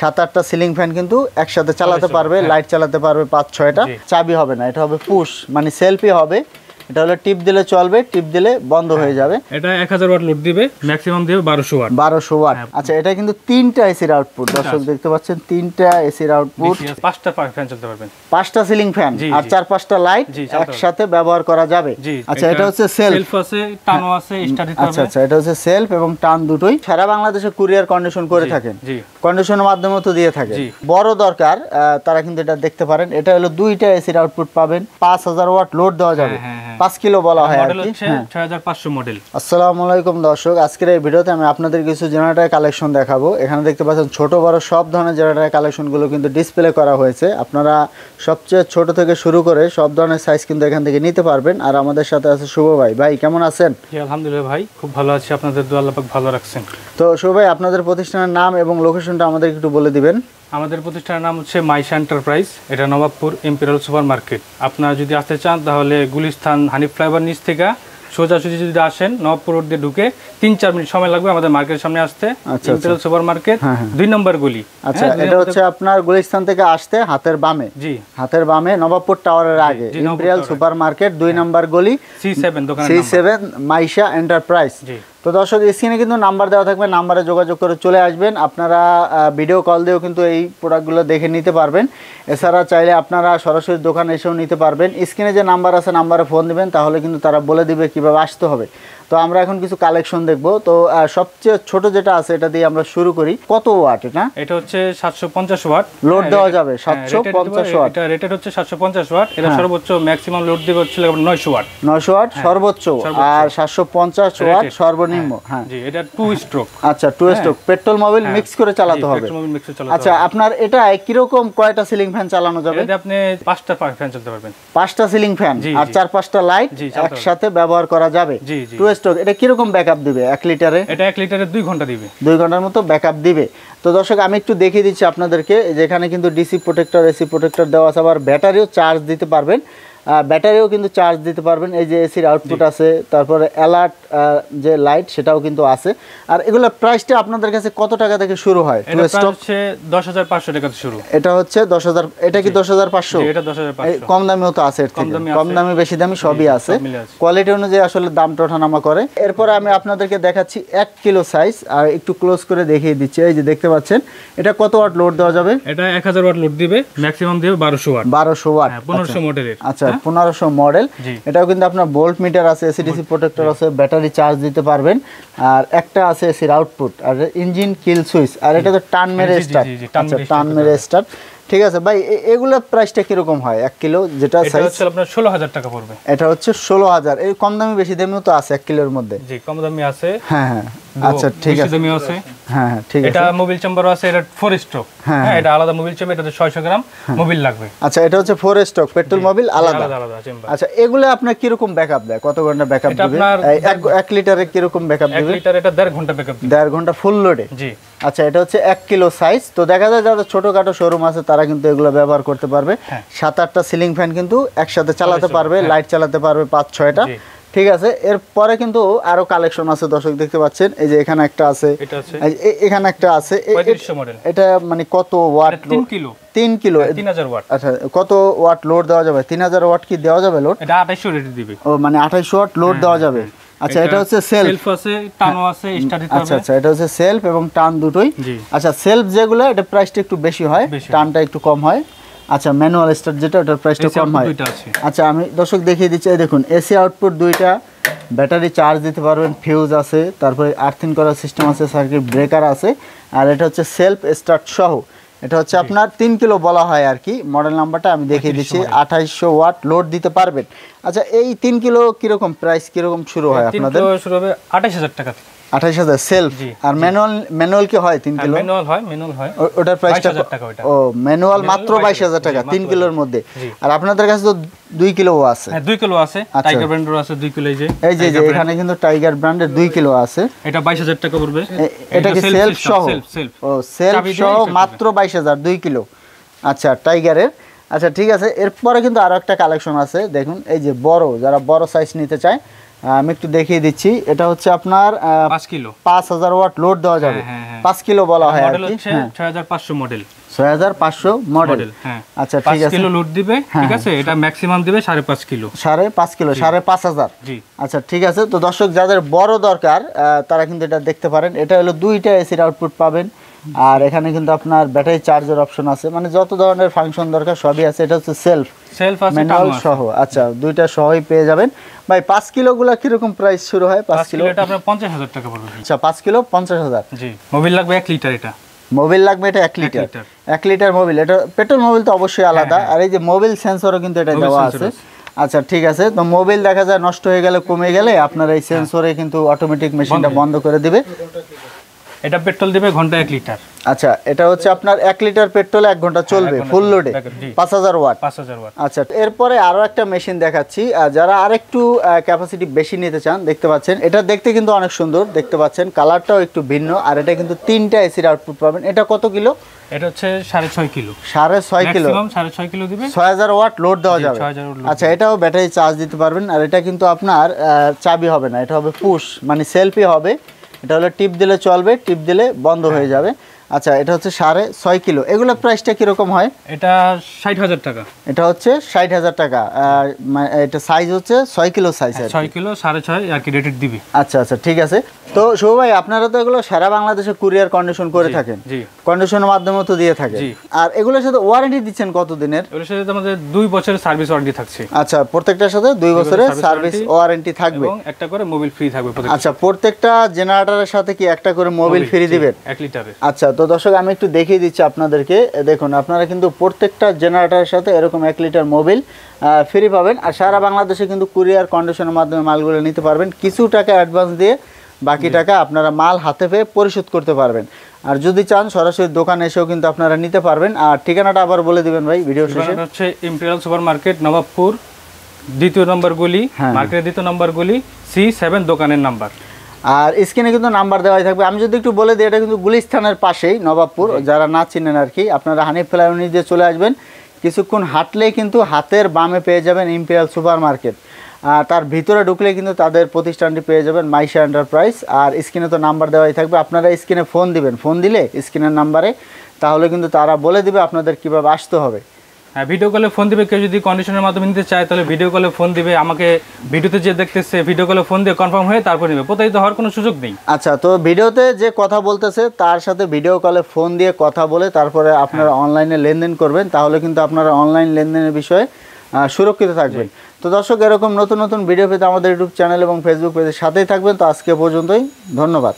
সাত আটটা ceiling fan কিন্তু একসাথে চালাতে পারবে লাইট হ্যাঁ। চালাতে পারবে পাঁচ ছয়টা চাবি হবে না এটা হবে পুশ মানে সেলফি হবে এটা হলো টিপ দিলে চলবে টিপ দিলে বন্ধ হয়ে হ্যাঁ। যাবে এটা 1000 ওয়াট লোড দিবে ম্যাক্সিমাম দিবে 1200 ওয়াট 1200 ওয়াট হ্যাঁ। আচ্ছা এটা কিন্তু তিনটা এসির আউটপুট দর্শক দেখতে পাচ্ছেন তিনটা এসির আউটপুট পাঁচটা ফ্যান চলতে পারবেন পাঁচটা সিলিং ফ্যান আর চার পাঁচটা লাইট একসাথে ব্যবহার করা যাবে আচ্ছা, হ্যাঁ। আচ্ছা, আচ্ছা এটা হচ্ছে সেলফ আছে টানো আছে আচ্ছা আচ্ছা এটা হচ্ছে সেলফ এবং টান দুটোই সারা বাংলাদেশে কুরিয়ার কন্ডিশন করে থাকেন কন্ডিশনের মাধ্যমে তো দিয়ে থাকে বড় দরকার তারা কিন্তু এটা দেখতে পারেন এটা হলো দুইটা এসির আউটপুট পাবেন পাঁচ হাজার ওয়াট লোড দেওয়া যাবে হ্যাঁ হ্যাঁ। পাঁচ কিলো বলা হয় আর হ্যাঁ। আলাইকুম দর্শক আজকের এই ভিডিওতে আমি আপনাদের কিছু জেনারেটার কালেকশন দেখাবো এখানে দেখতে পাচ্ছেন ছোট বড় সব ধরনের জেনারেটার কালেকশনগুলো কিন্তু ডিসপ্লে করা হয়েছে আপনারা সবচেয়ে ছোট থেকে শুরু করে সব ধরনের সাইজ কিন্তু এখান থেকে নিতে পারবেন আর আমাদের সাথে আছে শুভ ভাই ভাই কেমন আছেন আলহামদুলিল্লাহ ভাই খুব ভালো আছি আপনাদের ভালো রাখছেন তো শুভ ভাই আপনাদের প্রতিষ্ঠানের নাম এবং লোকেশনটা আমাদের একটু বলে দিবেন আমাদের প্রতিষ্ঠানের নাম হচ্ছে মাইশা এন্টারপ্রাইজ এটা নবাবপুর ইম্পেরিয়াল সুপার মার্কেট আপনারা যদি আসতে চান তাহলে গুলিস্থান হানি ফ্লাইভার নিচ থেকে সোজাসুজি যদি আসেন নবাবপুর রোড দিয়ে ঢুকে তিন চার মিনিট সময় লাগবে আমাদের মার্কেটের সামনে আসতে আচ্ছা, আচ্ছা। ইম্পেরিয়াল সুপার মার্কেট হ্যাঁ, হ্যাঁ। দুই নম্বর গলি আচ্ছা হ্যাঁ, এটা হচ্ছে আপনার গুলিস্থান থেকে আসতে হাতের বামে জি হাতের বামে নবাবপুর টাওয়ারের আগে ইম্পেরিয়াল সুপার মার্কেট দুই নম্বর গলি সি সেভেন দোকান সি সেভেন মাইশা এন্টারপ্রাইজ জি তো দর্শক স্ক্রিনে কিন্তু নাম্বার দেওয়া থাকবে নাম্বারে যোগাযোগ করে চলে আসবেন আপনারা ভিডিও কল দিয়েও কিন্তু এই প্রোডাক্টগুলো দেখে নিতে পারবেন এছাড়া চাইলে আপনারা সরাসরি দোকানে এসেও নিতে পারবেন স্ক্রিনে যে নাম্বার আছে নাম্বারে ফোন দেবেন তাহলে কিন্তু তারা বলে দিবে কীভাবে আসতে হবে তো আমরা এখন কিছু কালেকশন দেখব তো সবচেয়ে ছোট যেটা আছে এটা দিয়ে আমরা শুরু করি কত ওয়াট এটা এটা হচ্ছে 750 ওয়াট লোড দেওয়া যাবে 750 হ্যাঁ, ওয়াট এটা রেটেড হচ্ছে 750 ওয়াট এটা হ্যাঁ। সর্বোচ্চ ম্যাক্সিমাম লোড দিবে হচ্ছে 900 ওয়াট 900 ওয়াট সর্বোচ্চ আর 750 ওয়াট সর্বনিম্ন হ্যাঁ।, হ্যাঁ জি এটা টু স্ট্রোক আচ্ছা two stroke petrol Mobil mix করে চালাতে হবে পেট্রোল মোবিল মিক্স করে চালাতে আচ্ছা আপনার এটা কি রকম কয়টা সিলিং ফ্যান চালানো যাবে এটা আপনি পাঁচটা ফ্যান চালাতে পারবেন পাঁচটা সিলিং ফ্যান আর চার পাঁচটা লাইট একসাথে ব্যবহার করা যাবে টু স্টক এটা কিরকম ব্যাকআপ দিবে এক লিটারে এটা এক লিটারে দুই ঘন্টা দিবে দুই ঘন্টার মতো ব্যাকআপ দিবে তো দর্শক আমি একটু দেখিয়ে দিচ্ছি আপনাদেরকে যেখানে কিন্তু ডিসি প্রোটেক্টর এসি প্রোটেক্টর দেওয়া আছে আবার ব্যাটারিও চার্জ দিতে পারবেন ব্যাটারিও কিন্তু চার্জ দিতে পারবেন এই যে এসির আউটপুট আছে তারপরে অ্যালার্ট যে লাইট সেটাও কিন্তু আছে আর এগুলো প্রাইসটা আপনাদের কাছে কত টাকা থেকে শুরু হয় হচ্ছে দশ হাজার পাঁচশো টাকা শুরু এটা হচ্ছে দশ হাজার এটা কি দশ হাজার পাঁচশো কম দামিও তো আছে কম দামি বেশি দামি সবই আছে কোয়ালিটি অনুযায়ী আসলে দামটা নামা করে এরপরে আমি আপনাদেরকে দেখাচ্ছি এক কিলো সাইজ আর একটু ক্লোজ করে দেখিয়ে দিচ্ছি এই যে দেখতে পাচ্ছেন এটা কত ওয়াট লোড দেওয়া যাবে এটা এক হাজার ওয়াট লোড দিবে ম্যাক্সিমাম দিবে বারোশো ওয়াট বারোশো ওয়াট হ্যাঁ, পনেরোশো মোটরের আচ্ছা, আচ্ছা হ্যাঁ। পনেরোশো মডেল এটাও কিন্তু আপনার বোল্ট মিটার আছে এসিডিসি প্রোটেক্টর আছে ব্যাটারি চার্জ দিতে পারবেন আর একটা আছে এসির আউটপুট আর ইঞ্জিন কিল সুইচ আর এটা তো টান মেরে স্টার্ট আচ্ছা টান মেরে স্টার্ট ঠিক আছে ভাই এগুলোর প্রাইসটা কিরকম হয় এক কিলো যেটা সাইজ হচ্ছে আপনার ষোলো হাজার টাকা পড়বে এটা হচ্ছে ষোলো হাজার এই কম দামি বেশি দামিও তো আছে এক কিলোর মধ্যে জি কম দামি আছে হ্যাঁ হ্যাঁ আচ্ছা ঠিক আছে দামি আছে হ্যাঁ, হ্যাঁ ঠিক আছে এটা মোবিল চেম্বারও আছে এটা ফোর স্ট্রোক হ্যাঁ এটা আলাদা মোবিল চেম্বার এটাতে 600 গ্রাম মোবিল হ্যাঁ। লাগবে আচ্ছা এটা হচ্ছে ফোর স্ট্রোক পেট্রোল মোবিল আলাদা আলাদা চেম্বার আচ্ছা এগুলো আপনার কি রকম ব্যাকআপ দেয় কত ঘন্টা ব্যাকআপ দেবে দিবে 1 লিটারে কি রকম ব্যাকআপ দেবে 1 লিটার এটা 1.5 ঘন্টা ব্যাকআপ 1.5 ঘন্টা ফুল লোডে জি আচ্ছা এটা হচ্ছে 1 কিলো সাইজ তো দেখা যায় যাদের ছোটখাটো শোরুম আছে তার তারা কিন্তু এগুলো ব্যবহার করতে পারবে হ্যাঁ। সাত আটটা সিলিং ফ্যান কিন্তু একসাথে চালাতে পারবে লাইট হ্যাঁ। চালাতে পারবে পাঁচ ছয়টা ঠিক আছে এরপরে কিন্তু আরো কালেকশন আছে দর্শক দেখতে পাচ্ছেন এই যে এখানে একটা আছে এখানে একটা আছে এটা মানে কত ওয়াট তিন কিলো তিন কিলো হ্যাঁ, ওয়াট আচ্ছা কত ওয়াট লোড দেওয়া যাবে তিন হাজার ওয়াট কি দেওয়া যাবে লোড ও মানে আঠাইশো ওয়াট লোড দেওয়া যাবে আচ্ছা, আচ্ছা, আচ্ছা এটা হচ্ছে সেলফ সেলফ আছে টানও আছে স্টাডি আচ্ছা আচ্ছা এটা হচ্ছে সেলফ এবং টান দুটোই আচ্ছা সেলফ যেগুলো এটা প্রাইসটা একটু বেশি হয় টানটা একটু কম হয় আচ্ছা ম্যানুয়াল স্টার্ট যেটা ওটার প্রাইসটা কম হয় আচ্ছা আমি দর্শক দেখিয়ে দিচ্ছি এই দেখুন এসি আউটপুট দুইটা ব্যাটারি চার্জ দিতে পারবেন ফিউজ আছে তারপরে আর্থিং করার সিস্টেম আছে সার্কিট ব্রেকার আছে আর এটা হচ্ছে সেলফ স্টার্ট সহ এটা হচ্ছে আপনার তিন কিলো বলা হয় আর কি মডেল নাম্বারটা আমি দেখিয়ে দিচ্ছি আঠাইশো ওয়াট লোড দিতে পারবেন আচ্ছা এই তিন কিলো কিরকম প্রাইস কিরকম শুরু হয় আপনাদের শুরু হবে আঠাইশ হাজার টাকা থেকে 28 হাজার সেলফ আর ম্যানুয়াল ম্যানুয়াল কি হয় 3 হ্যাঁ, কিলো ম্যানুয়াল হয় ম্যানুয়াল হয় ওটার প্রাইসটা ও ম্যানুয়াল মাত্র টাকা 3 কিলোর মধ্যে আর আপনাদের কাছে তো 2 কিলো আছে হ্যাঁ 2 কিলো আছে টাইগার আচ্ছা। ব্র্যান্ডের আছে 2 কিলো এই যে এই যে এখানে কিন্তু টাইগার ব্র্যান্ডের 2 কিলো আছে এটা টাকা পড়বে এটা কি সেলফ সহ সেলফ ও সেলফ সহ মাত্র হাজার 2 কিলো আচ্ছা টাইগারের আচ্ছা ঠিক আছে এরপরে কিন্তু আরো একটা কালেকশন আছে দেখুন এই যে বড় যারা বড় সাইজ নিতে চায় আমি একটু দেখিয়ে দিচ্ছি এটা হচ্ছে আপনার পাঁচ কিলো পাঁচ হাজার ওয়াট লোড দেওয়া যাবে হ্যাঁ, হ্যাঁ, হ্যাঁ। পাঁচ কিলো বলা হয় আর কি ছয় হাজার পাঁচশো মডেল আচ্ছা ঠিক আছে লোড দিবে সাড়ে পাঁচ কিলো সাড়ে পাঁচ কিলো সাড়ে পাঁচ হাজার আচ্ছা ঠিক আছে তো দর্শক যাদের বড় দরকার তারা কিন্তু এটা দেখতে পারেন এটা হলো দুইটা এসির আউটপুট পাবেন আর এখানে কিন্তু আপনার ব্যাটারি চার্জের অপশন আছে মানে যত ধরনের ফাংশন দরকার সবই আছে এটা হচ্ছে সেলফ সেলফ ম্যানুয়াল সহ আচ্ছা দুইটা সহই পেয়ে যাবেন ভাই পাঁচ কি কিরকম প্রাইস শুরু হয় পাঁচ কিলো এটা আপনার 50000 টাকা পড়বে আচ্ছা পাঁচ কিলো পঞ্চাশ হাজার জি মোবিল লাগবে 1 লিটার এটা মোবিল লাগবে এটা এক লিটার এক লিটার মোবিল এটা পেট্রোল মোবিল তো অবশ্যই হ্যাঁ, আলাদা হ্যাঁ। আর এই যে মোবিল সেন্সরও কিন্তু এটা দেওয়া আছে আচ্ছা ঠিক আছে তো মোবিল দেখা যায় নষ্ট হয়ে গেলে কমে গেলে আপনার এই সেন্সরে হ্যাঁ। কিন্তু অটোমেটিক মেশিনটা বন্ধ করে দিবে এটা পেট্রোল দিবে ঘন্টা এক লিটার আচ্ছা এটা হচ্ছে আপনার এক লিটার পেট্রোল এক ঘন্টা হ্যাঁ, চলবে ফুল লোডে পাঁচ হাজার ওয়াট পাঁচ হাজার ওয়াট আচ্ছা এরপরে আরও একটা মেশিন দেখাচ্ছি যারা আরেকটু ক্যাপাসিটি বেশি নিতে চান দেখতে পাচ্ছেন এটা দেখতে কিন্তু অনেক সুন্দর দেখতে পাচ্ছেন কালারটাও একটু ভিন্ন আর এটা কিন্তু তিনটা এসির আউটপুট পাবেন এটা কত কিলো এটা হচ্ছে সাড়ে ছয় কিলো সাড়ে ছয় কিলো ছয় কিলো দিবে ছয় হাজার ওয়াট লোড দেওয়া যাবে আচ্ছা এটাও ব্যাটারি চার্জ দিতে পারবেন আর এটা কিন্তু আপনার চাবি হবে না এটা হবে পুশ মানে সেলফি হবে এটা হলো টিপ দিলে চলবে টিপ দিলে বন্ধ হ্যাঁ। হয়ে যাবে আচ্ছা এটা হচ্ছে সাড়ে ছয় কিলো এগুলোর প্রাইসটা কীরকম হয় এটা ষাট হাজার টাকা এটা হচ্ছে ষাট হাজার টাকা এটা সাইজ হচ্ছে ছয় কিলো সাইজ হ্যাঁ, ছয় কিলো সাড়ে ছয় আর কি রেটেড দিবি আচ্ছা আচ্ছা ঠিক আছে তো শুভ ভাই আপনারা তো এগুলো সারা বাংলাদেশে কুরিয়ার কন্ডিশন করে থাকেন কন্ডিশনের মাধ্যমে তো দিয়ে থাকে আর এগুলোর সাথে ওয়ারেন্টি দিচ্ছেন কত দিনের এগুলোর সাথে আমাদের 2 বছরের সার্ভিস ওয়ারেন্টি থাকছে আচ্ছা প্রত্যেকটার সাথে 2 বছরের সার্ভিস ওয়ারেন্টি থাকবে এবং একটা করে মোবিল ফ্রি থাকবে আচ্ছা প্রত্যেকটা জেনারেটরের সাথে কি একটা করে মোবিল ফ্রি দিবেন 1 লিটারে আচ্ছা তো দর্শক আমি একটু দেখিয়ে দিচ্ছি আপনাদেরকে দেখুন আপনারা কিন্তু প্রত্যেকটা জেনারেটরের সাথে এরকম 1 লিটার মোবিল ফ্রি পাবেন আর সারা বাংলাদেশে কিন্তু কুরিয়ার কন্ডিশনের মাধ্যমে মালগুলো নিতে পারবেন কিছু টাকা অ্যাডভান্স দিয়ে বাকি টাকা আপনারা মাল হাতে পেয়ে পরিশোধ করতে পারবেন আর যদি চান সরাসরি দোকানে এসেও কিন্তু আপনারা নিতে পারবেন আর ঠিকানাটা আবার বলে দিবেন ভাই ভিডিও শেষে হচ্ছে ইম্পেরিয়াল সুপার মার্কেট নবাবপুর দ্বিতীয় নম্বর হ্যাঁ মার্কেটের দ্বিতীয় নম্বর গুলি সি সেভেন দোকানের নাম্বার আর স্ক্রিনে কিন্তু নাম্বার দেওয়াই থাকবে আমি যদি একটু বলে দিই এটা কিন্তু গুলিস্থানের পাশেই নবাবপুর যারা না চিনেন আর কি আপনারা হানিফ ফ্লাইওনি দিয়ে চলে আসবেন কিছুক্ষণ হাঁটলেই কিন্তু হাতের বামে পেয়ে যাবেন ইম্পেরিয়াল সুপার মার্কেট তার ভিতরে ঢুকলে কিন্তু তাদের প্রতিষ্ঠানটি পেয়ে যাবেন মাইশা এন্টারপ্রাইজ আর স্ক্রিনে তো নাম্বার দেওয়াই থাকবে আপনারা স্ক্রিনে ফোন দিবেন ফোন দিলে স্ক্রিনের নাম্বারে তাহলে কিন্তু তারা বলে দিবে আপনাদের কীভাবে আসতে হবে হ্যাঁ ভিডিও কলে ফোন দিবে কেউ যদি কন্ডিশনের মাধ্যমে নিতে চায় তাহলে ভিডিও কলে ফোন দিবে আমাকে ভিডিওতে যে দেখতেছে ভিডিও কলে ফোন দিয়ে কনফার্ম হয়ে তারপর নেবে প্রতারিত হওয়ার কোনো সুযোগ নেই আচ্ছা তো ভিডিওতে যে কথা বলতেছে তার সাথে ভিডিও কলে ফোন দিয়ে কথা বলে তারপরে আপনারা অনলাইনে হ্যাঁ। লেনদেন করবেন তাহলে কিন্তু আপনারা অনলাইন লেনদেনের বিষয়ে সুরক্ষিত থাকবেন তো দর্শক এরকম নতুন নতুন ভিডিও পেতে আমাদের ইউটিউব চ্যানেল এবং ফেসবুক পেজের সাথেই থাকবেন তো আজকে পর্যন্তই ধন্যবাদ